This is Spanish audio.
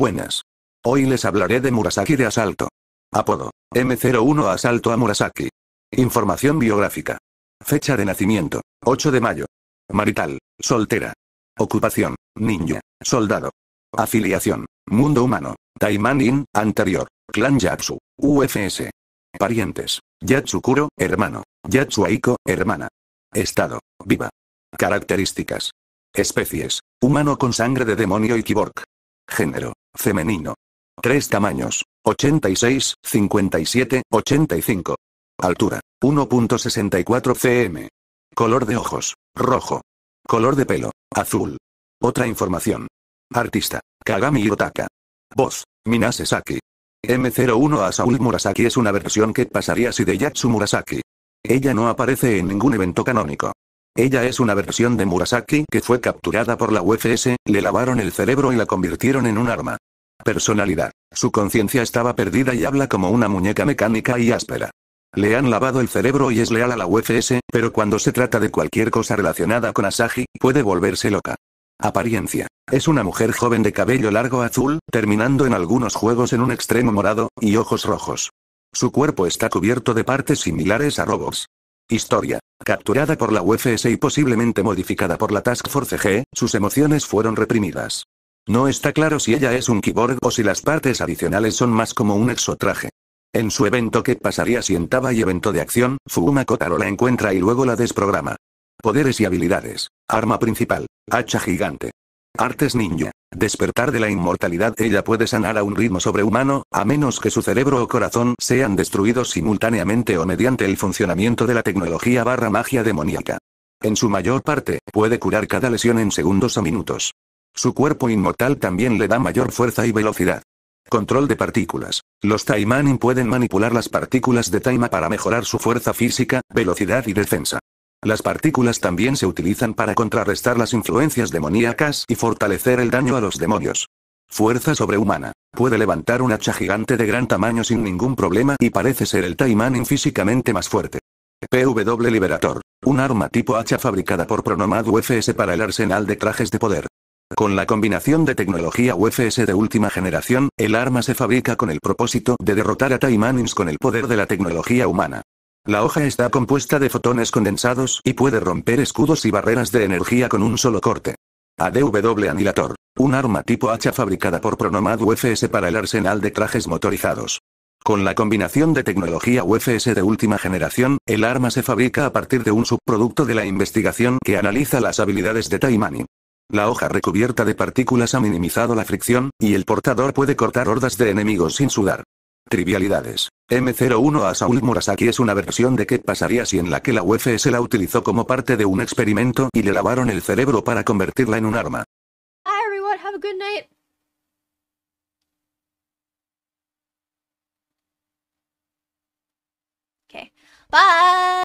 Buenas. Hoy les hablaré de Murasaki de asalto. Apodo. M01 Asalto a Murasaki. Información biográfica. Fecha de nacimiento. 8 de mayo. Marital. Soltera. Ocupación. Niño. Soldado. Afiliación. Mundo humano. Taimanin. Anterior. Clan Yatsu. UFS. Parientes. Yatsukuro, hermano. Yatsuaiko, hermana. Estado. Viva. Características. Especies. Humano con sangre de demonio y kiborg. Género. Femenino. Tres tamaños. 86, 57, 85. Altura. 1.64 cm. Color de ojos. Rojo. Color de pelo. Azul. Otra información. Artista. Kagami otaka Voz. Minase Saki. M01 Asaul Murasaki es una versión que pasaría si de Yatsu Murasaki. Ella no aparece en ningún evento canónico. Ella es una versión de Murasaki que fue capturada por la UFS, le lavaron el cerebro y la convirtieron en un arma. Personalidad. Su conciencia estaba perdida y habla como una muñeca mecánica y áspera. Le han lavado el cerebro y es leal a la UFS, pero cuando se trata de cualquier cosa relacionada con Asagi, puede volverse loca. Apariencia. Es una mujer joven de cabello largo azul, terminando en algunos juegos en un extremo morado, y ojos rojos. Su cuerpo está cubierto de partes similares a robots. Historia. Capturada por la UFS y posiblemente modificada por la Task Force G, sus emociones fueron reprimidas. No está claro si ella es un keyboard o si las partes adicionales son más como un exotraje. En su evento que pasaría si entaba y evento de acción, Fuma Kotaro la encuentra y luego la desprograma. Poderes y habilidades. Arma principal. Hacha gigante. Artes Ninja. Despertar de la inmortalidad ella puede sanar a un ritmo sobrehumano, a menos que su cerebro o corazón sean destruidos simultáneamente o mediante el funcionamiento de la tecnología barra magia demoníaca. En su mayor parte, puede curar cada lesión en segundos o minutos. Su cuerpo inmortal también le da mayor fuerza y velocidad. Control de partículas. Los Taimanin pueden manipular las partículas de Taima para mejorar su fuerza física, velocidad y defensa. Las partículas también se utilizan para contrarrestar las influencias demoníacas y fortalecer el daño a los demonios. Fuerza sobrehumana. Puede levantar un hacha gigante de gran tamaño sin ningún problema y parece ser el Taimanin físicamente más fuerte. PW Liberator. Un arma tipo hacha fabricada por Pronomad UFS para el arsenal de trajes de poder. Con la combinación de tecnología UFS de última generación, el arma se fabrica con el propósito de derrotar a Taimanins con el poder de la tecnología humana. La hoja está compuesta de fotones condensados y puede romper escudos y barreras de energía con un solo corte. ADW Anilator. Un arma tipo hacha fabricada por Pronomad UFS para el arsenal de trajes motorizados. Con la combinación de tecnología UFS de última generación, el arma se fabrica a partir de un subproducto de la investigación que analiza las habilidades de Taimani. La hoja recubierta de partículas ha minimizado la fricción, y el portador puede cortar hordas de enemigos sin sudar. Trivialidades. M01 a Saul Murasaki es una versión de qué pasaría si en la que la UFS la utilizó como parte de un experimento y le lavaron el cerebro para convertirla en un arma. Bye.